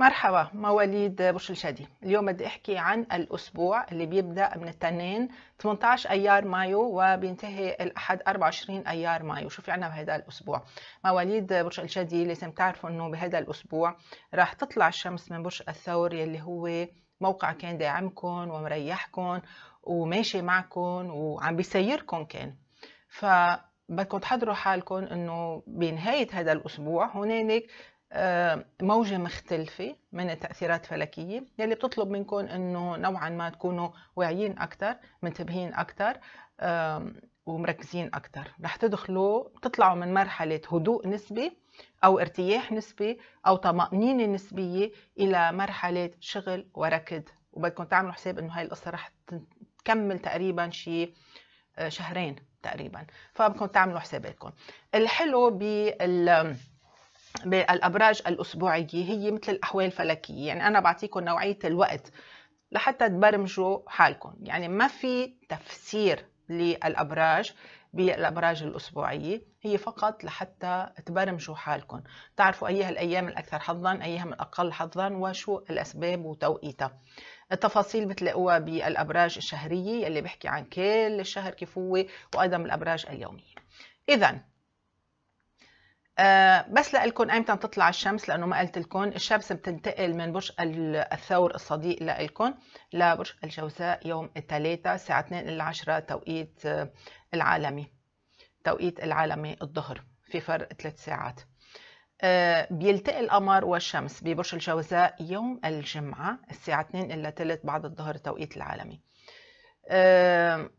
مرحبا مواليد برج الجدي اليوم بدي احكي عن الاسبوع اللي بيبدا من التنين 18 ايار مايو وبينتهي الاحد 24 ايار مايو شو في عنا بهذا الاسبوع مواليد برج الشادي لازم تعرفوا انه بهذا الاسبوع راح تطلع الشمس من برج الثور يلي هو موقع كان داعمكم ومريحكم وماشي معكم وعم بيسيركم كان ف بدكم تحضروا حالكم انه بنهايه هذا الاسبوع هنالك آه، موجة مختلفة من التأثيرات الفلكية يلي بتطلب منكم أنه نوعا ما تكونوا واعيين أكثر منتبهين أكثر آه، ومركزين أكثر رح تدخلوا تطلعوا من مرحلة هدوء نسبي أو ارتياح نسبي أو طمأنينة نسبية إلى مرحلة شغل وركض وبدكم تعملوا حساب أنه هاي القصة رح تكمل تقريبا شي آه، شهرين تقريبا فبدكم تعملوا حساباتكم الحلو بال بالابراج الاسبوعيه هي مثل الاحوال الفلكيه يعني انا بعطيكم نوعيه الوقت لحتى تبرمجوا حالكم يعني ما في تفسير للابراج بالابراج الاسبوعيه هي فقط لحتى تبرمجوا حالكم تعرفوا ايها الايام الاكثر حظا ايها الاقل حظا وشو الاسباب وتوقيتها التفاصيل بتلاقوها بالابراج الشهريه اللي بحكي عن كل الشهر كيف هو وايضا بالابراج اليوميه اذا أه بس لكم ايمتى تطلع الشمس لانه ما قلت لكم الشمس بتنتقل من برج الثور الصديق لكم لبرج الجوزاء يوم الثلاثاء الساعه 2 10 توقيت آه، العالمي توقيت العالمي الظهر في فرق ثلاث ساعات أه بيلتقي القمر والشمس ببرج الجوزاء يوم الجمعة الساعة 2 إلى 3 بعد الظهر توقيت العالمي آه،,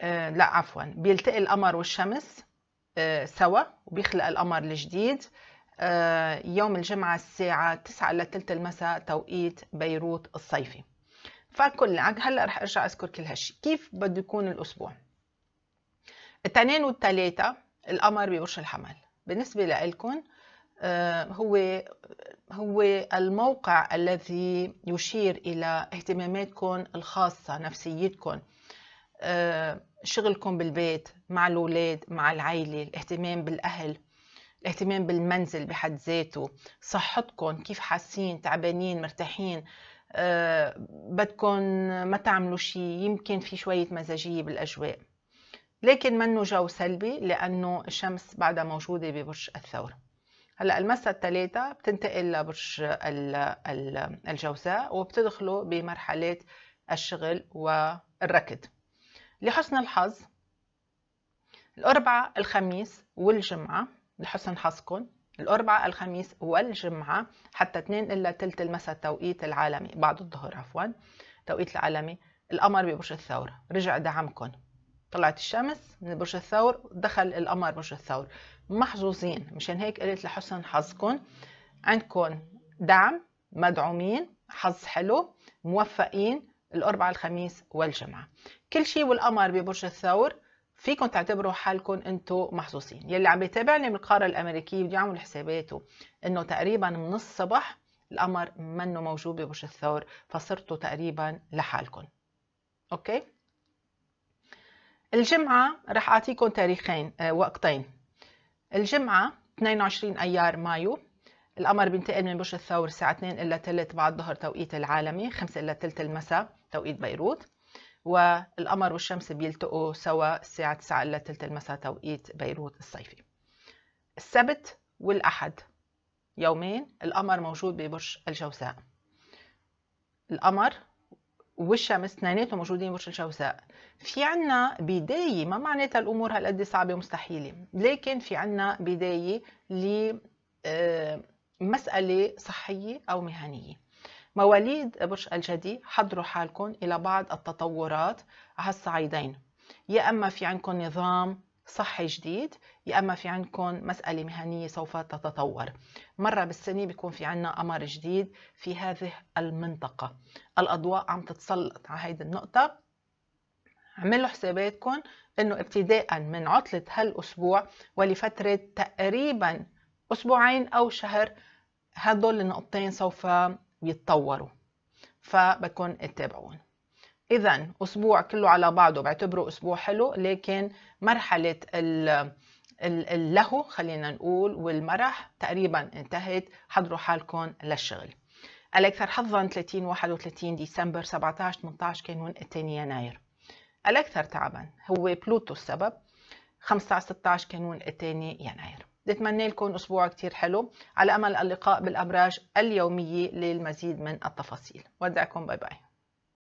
أه لا عفوا بيلتقي القمر والشمس آه، سوا بيخلق القمر الجديد آه، يوم الجمعة الساعة 9 إلى 3 المساء توقيت بيروت الصيفي فكل هلا رح ارجع اذكر كل هالشي كيف بده يكون الاسبوع الاثنين والثلاثة القمر ببرج الحمل بالنسبة لكم آه، هو هو الموقع الذي يشير إلى اهتماماتكم الخاصة نفسيتكم آه، شغلكم بالبيت مع الأولاد مع العيلة الاهتمام بالأهل الاهتمام بالمنزل بحد ذاته صحتكم كيف حاسين تعبانين مرتاحين أه بدكم ما تعملوا شيء يمكن في شوية مزاجية بالأجواء لكن منه جو سلبي لأنه الشمس بعدها موجودة ببرج الثور هلا المسا الثلاثة بتنتقل لبرج الجوزاء وبتدخلوا بمرحلة الشغل والركض لحسن الحظ الأربعاء الخميس والجمعة لحسن حظكم الأربعاء الخميس والجمعة حتى 2 إلا تلت المساء التوقيت العالمي بعد الظهر عفوا توقيت العالمي القمر ببرج الثور رجع دعمكم طلعت الشمس من برج الثور دخل القمر برج الثور محظوظين مشان هيك قلت لحسن حظكم عندكم دعم مدعومين حظ حلو موفقين الأربعاء الخميس والجمعة كل شيء والقمر ببرج الثور فيكم تعتبروا حالكم انتم محظوظين يلي عم يتابعني من القاره الامريكيه بده يعمل حساباته انه تقريبا من الصبح القمر منه موجود ببرج الثور فصرتوا تقريبا لحالكم اوكي الجمعه رح اعطيكم تاريخين آه، وقتين الجمعه 22 ايار مايو القمر بينتقل من برج الثور الساعة 2 إلا تلت بعد ظهر توقيت العالمي 5 إلا تلت المساء توقيت بيروت والقمر والشمس بيلتقوا سوا الساعة 9 إلا تلت المساء توقيت بيروت الصيفي السبت والأحد يومين القمر موجود ببرج الجوزاء القمر والشمس اثنيناتهم موجودين برج الجوزاء في عنا بداية ما معناتها الأمور هالقد صعبة ومستحيلة لكن في عنا بداية ل آه، مسألة صحية أو مهنية مواليد برج الجدي حضروا حالكم إلى بعض التطورات على الصعيدين يا أما في عندكم نظام صحي جديد يا اما في عندكم مساله مهنيه سوف تتطور مره بالسنه بيكون في عنا قمر جديد في هذه المنطقه الاضواء عم تتسلط على هيدي النقطه عملوا حساباتكم انه ابتداء من عطله هالاسبوع ولفتره تقريبا أسبوعين أو شهر هدول النقطتين سوف يتطوروا فبكون اتابعون إذا أسبوع كله على بعضه بعتبره أسبوع حلو لكن مرحلة اللهو خلينا نقول والمرح تقريبا انتهت حضروا حالكم للشغل الأكثر حظا 30 31 ديسمبر 17 18 كانون 2 يناير الأكثر تعبا هو بلوتو السبب 15 16 كانون 2 يناير بتمنى لكم أسبوع كتير حلو على أمل اللقاء بالأبراج اليومية للمزيد من التفاصيل ودعكم باي باي